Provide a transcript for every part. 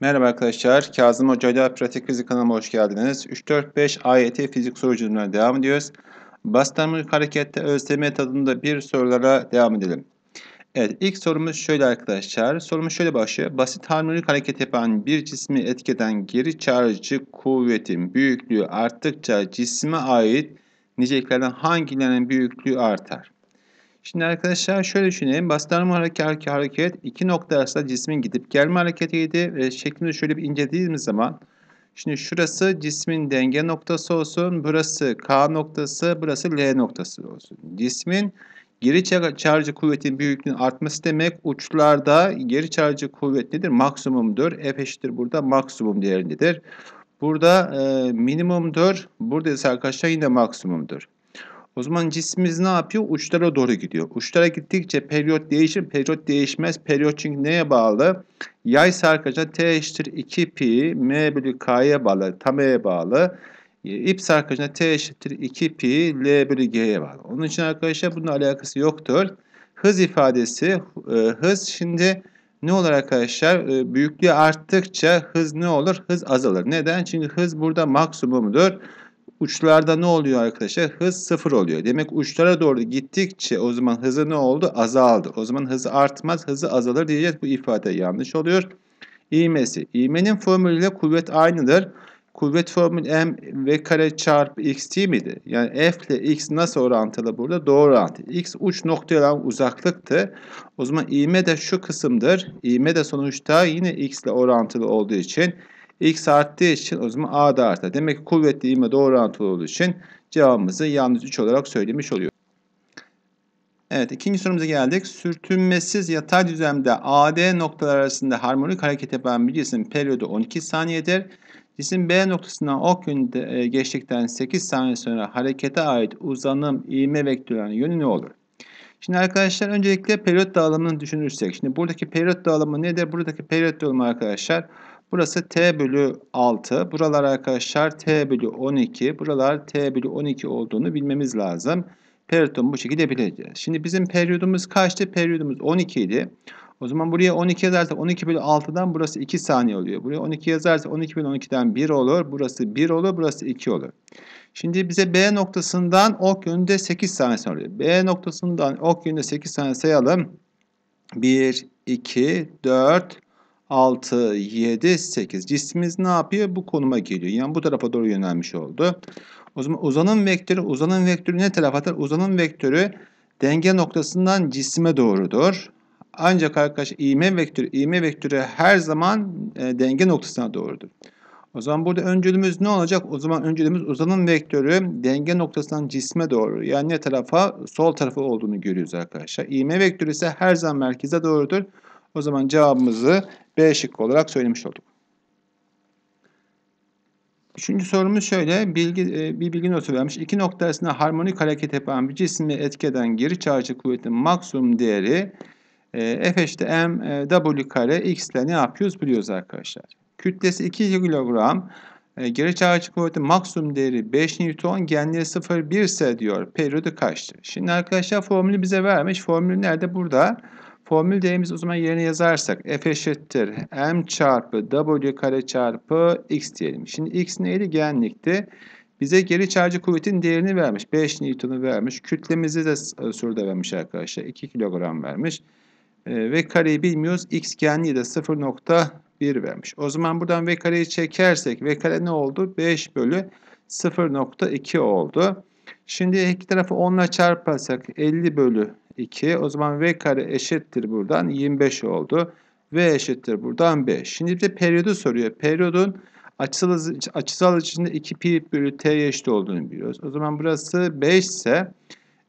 Merhaba arkadaşlar, Kazım Hoca ile Pratik Fizik kanalıma hoş geldiniz. 3-4-5 AYT fizik soru çözümlerine devam ediyoruz. Bastırmalık harekette ÖSYM tadında bir sorulara devam edelim. Evet, ilk sorumuz şöyle arkadaşlar. Sorumuz şöyle başlıyor. Basit harmonik hareket yapan bir cismi etkeden geri çağrıcı kuvvetin büyüklüğü arttıkça cisme ait niceliklerden hangilerinin büyüklüğü artar? Şimdi arkadaşlar şöyle düşünelim. Bastırma hareketi hareket iki nokta arasında cismin gidip gelme hareketiydi. Ve şeklini şöyle bir incelediğimiz zaman şimdi şurası cismin denge noktası olsun. Burası K noktası, burası L noktası olsun. Cismin geri çarjı kuvvetin büyüklüğünün artması demek uçlarda geri çarjı kuvvet nedir? Maksimumdur. F eşittir burada maksimum değerindedir. Burada e, minimumdur. Burada ise arkadaşlar yine maksimumdur. O zaman cismimiz ne yapıyor? Uçlara doğru gidiyor. Uçlara gittikçe periyot değişir. Periyot değişmez. Periyot çünkü neye bağlı? Yay sarkacına T eşittir 2 pi M bölü K'ya bağlı. Tam E'ye bağlı. E, ip sarkacına T eşittir 2 pi L bölü G'ye bağlı. Onun için arkadaşlar bunun alakası yoktur. Hız ifadesi e, hız şimdi ne olur arkadaşlar? E, büyüklüğü arttıkça hız ne olur? Hız azalır. Neden? Çünkü hız burada maksimumdur uçlarda ne oluyor arkadaşlar? Hız sıfır oluyor. Demek uçlara doğru gittikçe o zaman hızı ne oldu? Azaldı. O zaman hızı artmaz, hızı azalır diyeceğiz. Bu ifade yanlış oluyor. İğmesi. İğmenin formülüyle kuvvet aynıdır. Kuvvet formülü m v kare çarpı x değil miydi? Yani f ile x nasıl orantılı burada? Doğru orantılı. x uç noktaya olan uzaklıktı. O zaman iğme de şu kısımdır. İğme de sonuçta yine x ile orantılı olduğu için X arttığı için o zaman A da artar. Demek ki kuvvetli ivme doğru orantılı olduğu için cevabımızı yalnız 3 olarak söylemiş oluyor. Evet ikinci sorumuza geldik. Sürtünmesiz yatay düzlemde AD noktalar arasında harmonik hareket yapan bir cisim periyodu 12 saniyedir. Cisim B noktasından ok yönünde e, geçtikten 8 saniye sonra harekete ait uzanım, iğme vektörünün yönü ne olur? Şimdi arkadaşlar öncelikle periyot dağılımını düşünürsek. Şimdi buradaki periyot dağılımı nedir? Buradaki periyot dağılımı arkadaşlar Burası t bölü 6. Buralar arkadaşlar t bölü 12. Buralar t bölü 12 olduğunu bilmemiz lazım. Periyodumu bu şekilde bileceğiz. Şimdi bizim periyodumuz kaçtı? Periyodumuz 12 idi. O zaman buraya 12 yazarsak 12 bölü 6'dan burası 2 saniye oluyor. Buraya 12 yazarsak 12 bölü 12'den 1 olur. Burası 1 olur. Burası 2 olur. Şimdi bize B noktasından ok yönünde 8 saniye soruyor. B noktasından ok yönünde 8 saniye sayalım. 1, 2, 4, 6, 7, 8. Cismimiz ne yapıyor? Bu konuma geliyor. Yani bu tarafa doğru yönelmiş oldu. O zaman uzanım vektörü, uzanım vektörü ne tarafa atar? Uzanım vektörü denge noktasından cisme doğrudur. Ancak arkadaşlar iğme vektörü, iğme vektörü her zaman e, denge noktasına doğrudur. O zaman burada öncülümüz ne olacak? O zaman öncülümüz uzanım vektörü denge noktasından cisme doğru. Yani ne tarafa? Sol tarafı olduğunu görüyoruz arkadaşlar. İğme vektörü ise her zaman merkeze doğrudur. O zaman cevabımızı B şıkkı olarak söylemiş olduk. Üçüncü sorumuz şöyle. Bilgi, e, bir bilgi notu vermiş. İki nokta arasında harmonik hareket yapan bir cismi etkeden geri çarjı kuvvetinin maksimum değeri e, F eşittir M e, W kare X ile ne yapıyoruz biliyoruz arkadaşlar. Kütlesi 2 kilogram. Geri çarjı kuvveti maksimum değeri 5 Newton. Genliği 0,1 ise diyor. Periyodu kaçtır? Şimdi arkadaşlar formülü bize vermiş. Formül nerede? Burada. Burada. Formül değerimizi o zaman yerine yazarsak f eşittir m çarpı w kare çarpı x diyelim. Şimdi x neydi? Genlikti. Bize geri çarjı kuvvetin değerini vermiş. 5 Newton'u vermiş. Kütlemizi de sürde vermiş arkadaşlar. 2 kilogram vermiş. E, ve kareyi bilmiyoruz. X genliği de 0.1 vermiş. O zaman buradan v kareyi çekersek v kare ne oldu? 5 bölü 0.2 oldu. Şimdi iki tarafı 10 ile çarparsak 50 bölü 2. O zaman v kare eşittir buradan 25 oldu. v eşittir buradan 5. Şimdi de periyodu soruyor. Periyodun açısal, açısal içinde 2 pi bölü t eşit olduğunu biliyoruz. O zaman burası 5 ise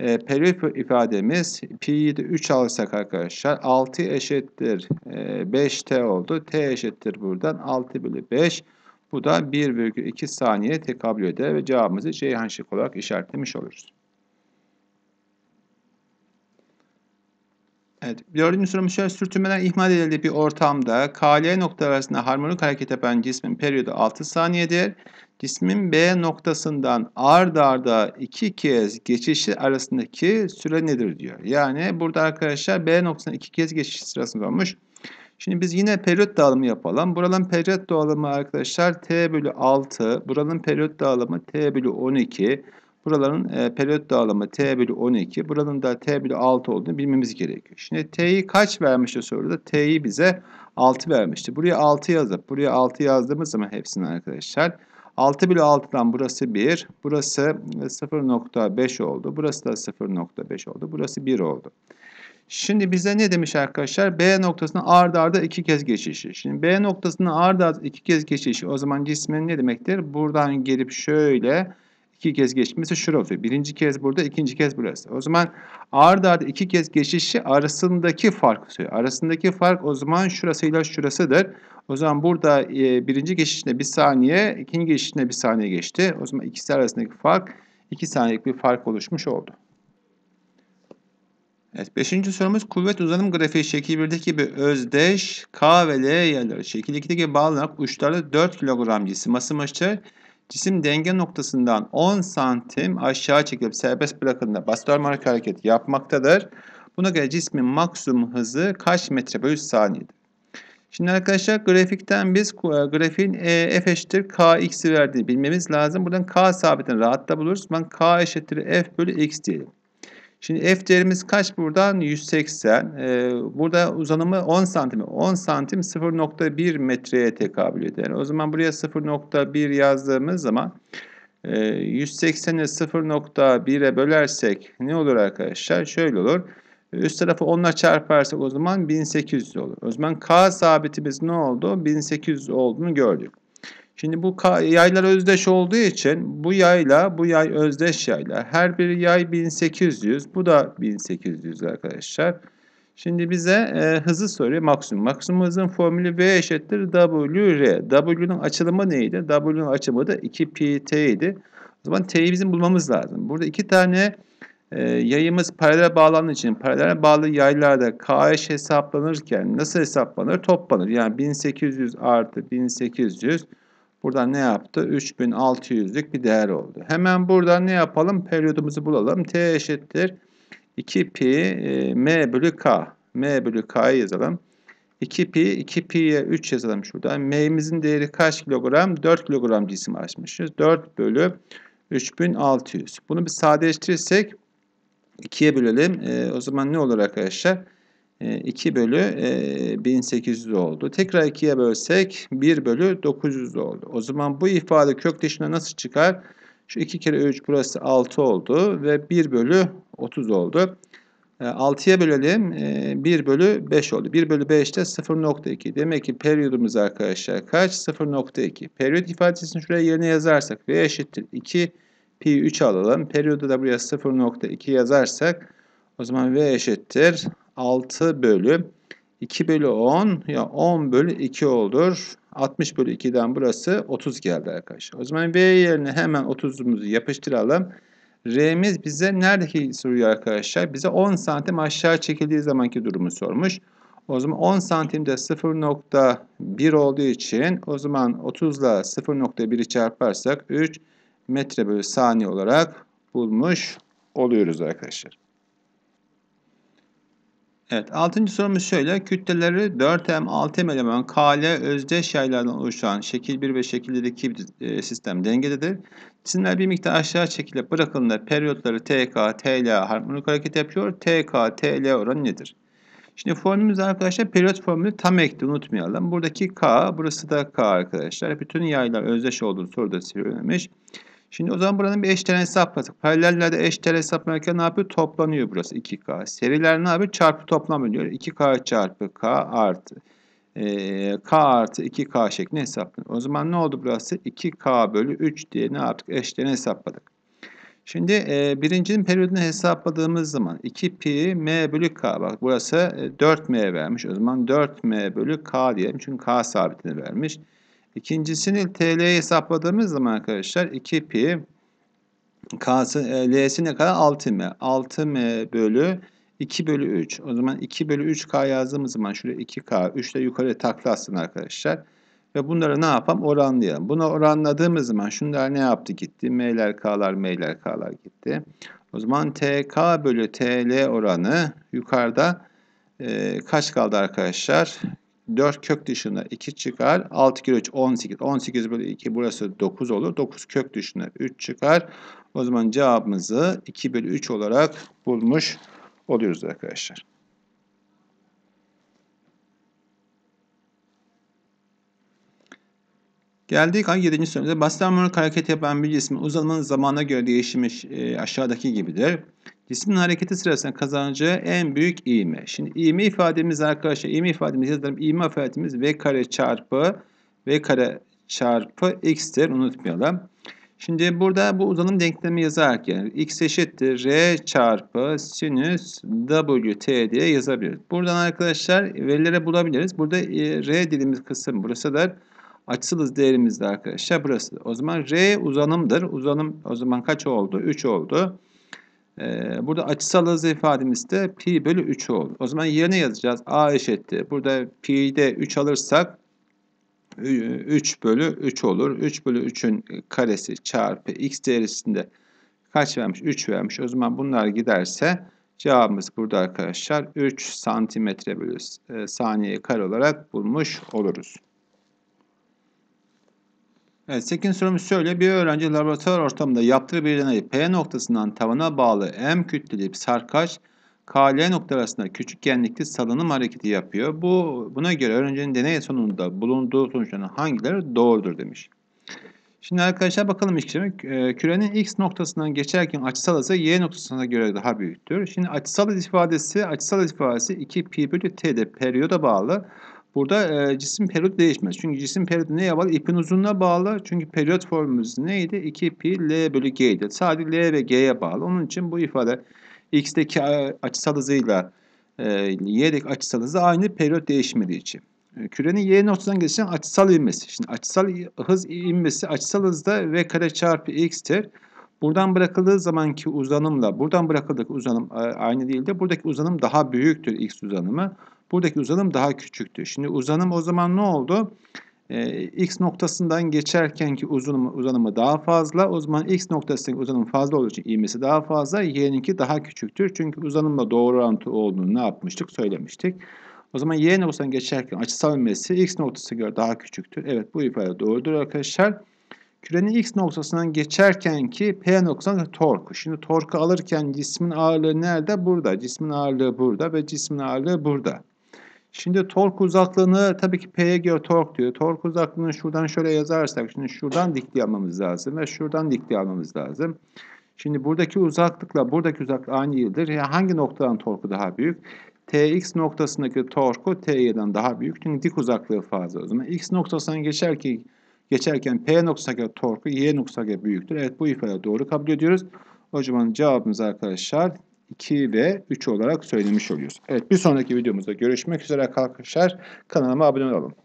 e, periyot ifademiz pi'yi de 3 alırsak arkadaşlar 6 eşittir e, 5 t oldu. t eşittir buradan 6 bölü 5 bu da 1,2 saniye tekabül eder ve cevabımızı Ceyhan şık olarak işaretlemiş oluruz. Evet, dördüncü sorumuz şöyle sürtünmeden ihmal edildiği bir ortamda KL noktalar arasında harmonik hareket eden cismin periyodu 6 saniyedir. Cismin B noktasından ard arda iki kez geçişi arasındaki süre nedir diyor. Yani burada arkadaşlar B noktasından iki kez geçiş sırasında olmuş. Şimdi biz yine periyot dağılımı yapalım. Buranın periyot dağılımı arkadaşlar T bölü 6, buranın periyot dağılımı T bölü 12, Buraların e, periyot dağılımı T bölü 12. Buranın da T bölü 6 olduğunu bilmemiz gerekiyor. Şimdi T'yi kaç vermişti soruda? T'yi bize 6 vermişti. Buraya 6 yazıp buraya 6 yazdığımız zaman hepsini arkadaşlar 6 bölü 6'dan burası 1. Burası 0.5 e, oldu. Burası da 0.5 oldu. Burası 1 oldu. Şimdi bize ne demiş arkadaşlar? B noktasına ard arda iki kez geçişi. Şimdi B noktasına ard arda iki kez geçişi. O zaman cismin ne demektir? Buradan gelip şöyle iki kez geçmesi şurası. Birinci kez burada, ikinci kez burası. O zaman arda arda iki kez geçişi arasındaki fark söylüyor. Arasındaki fark o zaman şurasıyla şurasıdır. O zaman burada e, birinci geçişine bir saniye, ikinci geçişine bir saniye geçti. O zaman ikisi arasındaki fark iki saniyelik bir fark oluşmuş oldu. Evet, beşinci sorumuz kuvvet uzanım grafiği şekil 1'deki gibi özdeş K ve L yerleri şekil 2'deki bağlanarak uçlarda 4 kilogram cisim asılmıştır. Cisim denge noktasından 10 santim aşağı çekilip serbest bırakıldığında basitler hareket yapmaktadır. Buna göre cismin maksimum hızı kaç metre bölü saniyedir? Şimdi arkadaşlar grafikten biz e, grafiğin e, f eşittir kx'i verdiğini bilmemiz lazım. Buradan k sabitini rahatla buluruz. Ben k eşittir f bölü x diyelim. Şimdi f değerimiz kaç buradan? 180. Ee, burada uzanımı 10 santim. 10 santim 0.1 metreye tekabül eder. O zaman buraya 0.1 yazdığımız zaman 180'i e, 0.1'e bölersek ne olur arkadaşlar? Şöyle olur. Üst tarafı 10'la çarparsak o zaman 1800 olur. O zaman k sabitimiz ne oldu? 1800 olduğunu gördük. Şimdi bu yaylar özdeş olduğu için bu yayla bu yay özdeş yayla. Her bir yay 1800. Bu da 1800 arkadaşlar. Şimdi bize e, hızı soruyor. Maksimum. Maksimum hızın formülü V eşittir WR. W'nun açılımı neydi? W'nun açılımı da 2PT idi. O zaman T'yi bizim bulmamız lazım. Burada iki tane e, yayımız paralel bağlandığı için paralel bağlı yaylarda KH hesaplanırken nasıl hesaplanır? Toplanır. Yani 1800 artı 1800 Burada ne yaptı? 3600'lük bir değer oldu. Hemen burada ne yapalım? Periyodumuzu bulalım. T eşittir 2 pi e, m bölü k. m bölü k'yı yazalım. 2 pi, 2 pi'ye 3 yazalım şurada. m'imizin değeri kaç kilogram? 4 kilogram cisim açmışız. 4 bölü 3600. Bunu bir sadeleştirirsek 2'ye bölelim. E, o zaman ne olur arkadaşlar? 2 ee, bölü 1800 e, oldu. Tekrar 2'ye bölsek 1 bölü 900 oldu. O zaman bu ifade kök dışına nasıl çıkar? Şu 2 kere 3 burası 6 oldu ve 1 bölü 30 oldu. 6'ya ee, bölelim 1 e, bölü 5 oldu. 1 bölü 5 de 0.2. Demek ki periyodumuz arkadaşlar kaç? 0.2. Periyot ifadesini şuraya yerine yazarsak V eşittir 2 pi 3 alalım. Periyodu da buraya 0.2 yazarsak o zaman V eşittir 6 bölü 2 bölü 10 ya 10 bölü 2 olur. 60 bölü 2'den burası 30 geldi arkadaşlar. O zaman V yerine hemen 30'umuzu yapıştıralım. R'miz bize neredeki soruyor arkadaşlar? Bize 10 santim aşağı çekildiği zamanki durumu sormuş. O zaman 10 santimde 0.1 olduğu için o zaman 30 ile 0.1'i çarparsak 3 metre bölü saniye olarak bulmuş oluyoruz arkadaşlar. Evet, altıncı sorumuz şöyle. Kütleleri 4M, 6M eleman KL özdeş yaylardan oluşan şekil 1 ve şekil 2 e, sistem dengededir. Cisimler bir miktar aşağı çekilip bırakıldığında periyotları TK, TL harmonik hareket yapıyor. TK, TL oranı nedir? Şimdi formülümüz arkadaşlar periyot formülü tam ekti unutmayalım. Buradaki K, burası da K arkadaşlar. Bütün yaylar özdeş olduğu soruda söylenmiş. Şimdi o zaman buranın bir eş hesapladık. Paralellerde eş hesaplarken ne yapıyor? Toplanıyor burası 2K. Seriler ne yapıyor? Çarpı toplam ediyor. 2K çarpı K artı e, K artı 2K şeklinde hesaplanıyor. O zaman ne oldu burası? 2K bölü 3 diye ne yaptık? Eş hesapladık. Şimdi e, birincinin periyodunu hesapladığımız zaman 2 pi m bölü k bak burası e, 4m vermiş. O zaman 4m bölü k diyelim çünkü k sabitini vermiş. İkincisini TL'ye hesapladığımız zaman arkadaşlar 2 pi K'sı, e, L'si ne kadar? 6 m. 6 m bölü 2 bölü 3. O zaman 2 bölü 3K yazdığımız zaman şöyle 2K, 3 de yukarı taklatsın arkadaşlar. Ve bunları ne yapalım? Oranlayalım. bunu oranladığımız zaman şunlar ne yaptı gitti? M'ler K'lar, M'ler K'lar gitti. O zaman TK bölü TL oranı yukarıda e, kaç kaldı arkadaşlar? 4 kök dışında 2 çıkar. 6 kere 3 18. 18 bölü 2 burası 9 olur. 9 kök dışında 3 çıkar. O zaman cevabımızı 2 bölü 3 olarak bulmuş oluyoruz arkadaşlar. Geldik 7. sorumuza. Bastan hareket yapan bir cismin uzanmanın zamana göre değişimi e, aşağıdaki gibidir. Cismin hareketi sırasında kazanacağı en büyük iğme. Şimdi iğme ifademiz arkadaşlar, iğme ifademiz yazalım. İğme ifademiz v kare çarpı v kare çarpı x'tir. Unutmayalım. Şimdi burada bu uzanım denklemi yazarken x eşittir r çarpı sinüs wt diye yazabiliriz. Buradan arkadaşlar verilere bulabiliriz. Burada e, r dediğimiz kısım burası da açısız değerimizde arkadaşlar burası. O zaman r uzanımdır. Uzanım o zaman kaç oldu? 3 oldu. Ee, burada açısal hız ifademiz de pi bölü 3 olur. O zaman yerine yazacağız. A eşitti. Burada pi'de 3 alırsak 3 bölü 3 olur. 3 bölü 3'ün karesi çarpı x değerisinde kaç vermiş? 3 vermiş. O zaman bunlar giderse cevabımız burada arkadaşlar 3 santimetre bölü e, saniye kare olarak bulmuş oluruz. Evet, 8. sorumuz şöyle. Bir öğrenci laboratuvar ortamında yaptığı bir deneyi P noktasından tavana bağlı M kütleli bir sarkaç KL nokta arasında küçük genlikli salınım hareketi yapıyor. Bu Buna göre öğrencinin deney sonunda bulunduğu sonuçların hangileri doğrudur demiş. Şimdi arkadaşlar bakalım ilk şey. Kürenin x noktasından geçerken açısal ise y noktasına göre daha büyüktür. Şimdi açısal ifadesi, açısal ifadesi 2 pi bölü t'de periyoda bağlı. Burada e, cisim periyot değişmez. Çünkü cisim periyodu neye bağlı? İpin uzunluğuna bağlı. Çünkü periyot formülümüz neydi? 2 pi L bölü G'ydi. Sadece L ve G'ye bağlı. Onun için bu ifade X'deki e, açısal hızıyla e, Y'deki açısal hızı aynı periyot değişmediği için. E, kürenin Y noktasından geçen açısal inmesi. Şimdi açısal hız inmesi açısal hızda V kare çarpı X'tir. Buradan bırakıldığı zamanki uzanımla buradan bırakıldığı uzanım e, aynı değil de buradaki uzanım daha büyüktür X uzanımı. Buradaki uzanım daha küçüktü. Şimdi uzanım o zaman ne oldu? Ee, x noktasından geçerkenki uzanımı, uzanımı daha fazla. O zaman x noktasındaki uzanım fazla olduğu için ivmesi daha fazla. Y'ninki daha küçüktür. Çünkü uzanımla doğru orantı olduğunu ne yapmıştık? Söylemiştik. O zaman y noktasından geçerken açısal ivmesi x noktasına göre daha küçüktür. Evet bu ifade doğrudur arkadaşlar. Kürenin x noktasından geçerkenki p noktası torku. Şimdi torku alırken cismin ağırlığı nerede? Burada. Cismin ağırlığı burada ve cismin ağırlığı burada. Şimdi tork uzaklığını tabii ki P'ye göre tork diyor. Tork uzaklığını şuradan şöyle yazarsak şimdi şuradan dikli almamız lazım ve şuradan dikli almamız lazım. Şimdi buradaki uzaklıkla buradaki uzaklık aynı değildir. Yani hangi noktadan torku daha büyük? Tx noktasındaki torku Ty'den daha büyük. Çünkü dik uzaklığı fazla. O zaman x noktasından geçerken geçerken P noktasına torku Y noktasına büyüktür. Evet bu ifade doğru kabul ediyoruz. O zaman cevabımız arkadaşlar 2 ve 3 olarak söylemiş oluyoruz. Evet bir sonraki videomuzda görüşmek üzere arkadaşlar. Kanalıma abone olalım.